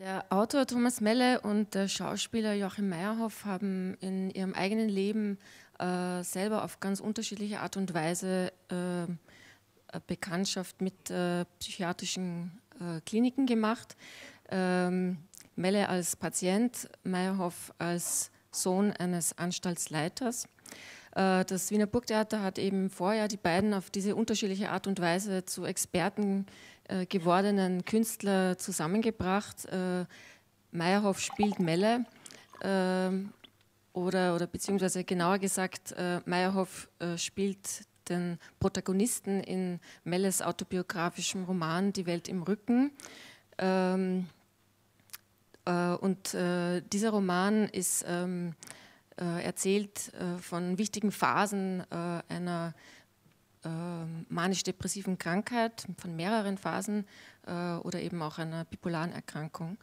Der Autor Thomas Melle und der Schauspieler Joachim Meyerhoff haben in ihrem eigenen Leben äh, selber auf ganz unterschiedliche Art und Weise äh, Bekanntschaft mit äh, psychiatrischen äh, Kliniken gemacht. Ähm, Melle als Patient, Meyerhoff als Sohn eines Anstaltsleiters. Äh, das Wiener Burgtheater hat eben vorher die beiden auf diese unterschiedliche Art und Weise zu Experten äh, gewordenen Künstler zusammengebracht. Äh, Meyerhoff spielt Melle oder, oder beziehungsweise genauer gesagt, Meyerhoff spielt den Protagonisten in Melles autobiografischem Roman Die Welt im Rücken. Ähm, und dieser Roman ist ähm, erzählt äh, von wichtigen Phasen äh, einer ähm, manisch-depressiven Krankheit, von mehreren Phasen äh, oder eben auch einer bipolaren Erkrankung.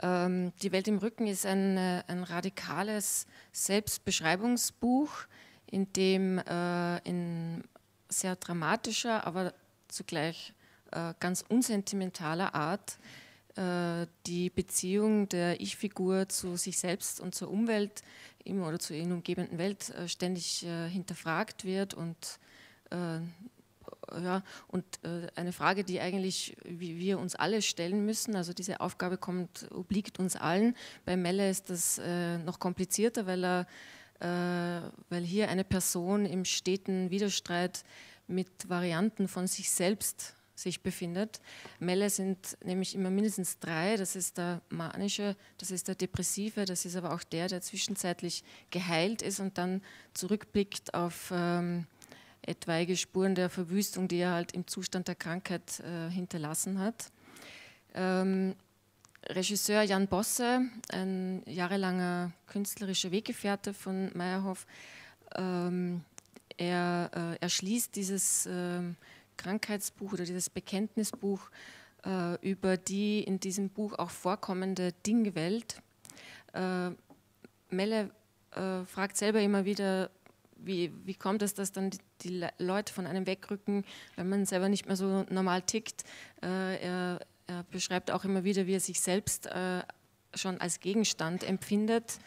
Ähm, Die Welt im Rücken ist ein, ein radikales Selbstbeschreibungsbuch, in dem in sehr dramatischer, aber zugleich ganz unsentimentaler Art äh, die Beziehung der Ich-Figur zu sich selbst und zur Umwelt im oder zur in umgebenden Welt äh, ständig äh, hinterfragt wird und ja, und eine Frage, die eigentlich wir uns alle stellen müssen, also diese Aufgabe kommt, obliegt uns allen. Bei Melle ist das noch komplizierter, weil, er, weil hier eine Person im steten Widerstreit mit Varianten von sich selbst sich befindet. Melle sind nämlich immer mindestens drei. Das ist der manische, das ist der depressive, das ist aber auch der, der zwischenzeitlich geheilt ist und dann zurückblickt auf ähm, etwaige Spuren der Verwüstung, die er halt im Zustand der Krankheit äh, hinterlassen hat. Ähm, Regisseur Jan Bosse, ein jahrelanger künstlerischer Weggefährte von Meyerhoff, ähm, er äh, erschließt dieses äh, Krankheitsbuch oder dieses Bekenntnisbuch äh, über die in diesem Buch auch vorkommende Dingwelt. Äh, Melle äh, fragt selber immer wieder, wie, wie kommt es, dass dann die, die, Leute von einem wegrücken, wenn man selber nicht mehr so normal tickt. Äh, er, er, beschreibt auch immer wieder, wie er sich selbst äh, schon als Gegenstand empfindet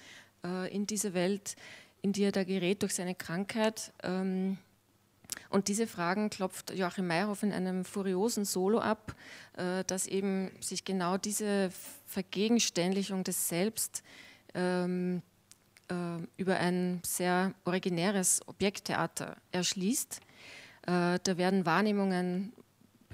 äh, in dieser Welt, in die er da gerät durch seine Krankheit. Ähm, und diese Fragen klopft Joachim Meyerhoff in einem furiosen Solo ab, äh, dass eben sich genau diese Vergegenständlichung des Selbst ähm, äh, über ein sehr originäres Objekttheater erschließt. Äh, da werden Wahrnehmungen,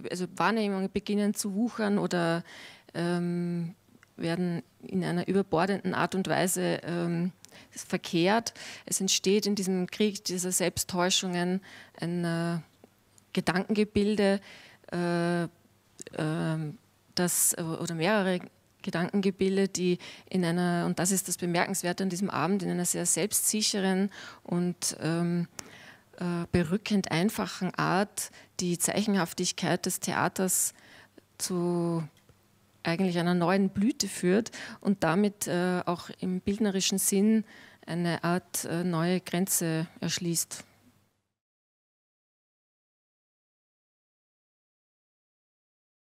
also Wahrnehmungen beginnen zu wuchern oder ähm, werden in einer überbordenden Art und Weise ähm, ist verkehrt. Es entsteht in diesem Krieg dieser Selbsttäuschungen ein äh, Gedankengebilde, äh, ähm, das, äh, oder mehrere Gedankengebilde, die in einer, und das ist das Bemerkenswerte an diesem Abend, in einer sehr selbstsicheren und ähm, äh, berückend einfachen Art die Zeichenhaftigkeit des Theaters zu eigentlich einer neuen Blüte führt und damit äh, auch im bildnerischen Sinn eine Art äh, neue Grenze erschließt.